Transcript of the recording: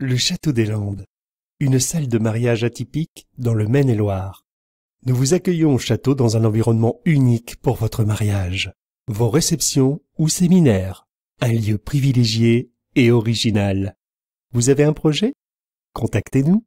Le Château des Landes, une salle de mariage atypique dans le Maine-et-Loire. Nous vous accueillons au château dans un environnement unique pour votre mariage, vos réceptions ou séminaires, un lieu privilégié et original. Vous avez un projet Contactez-nous.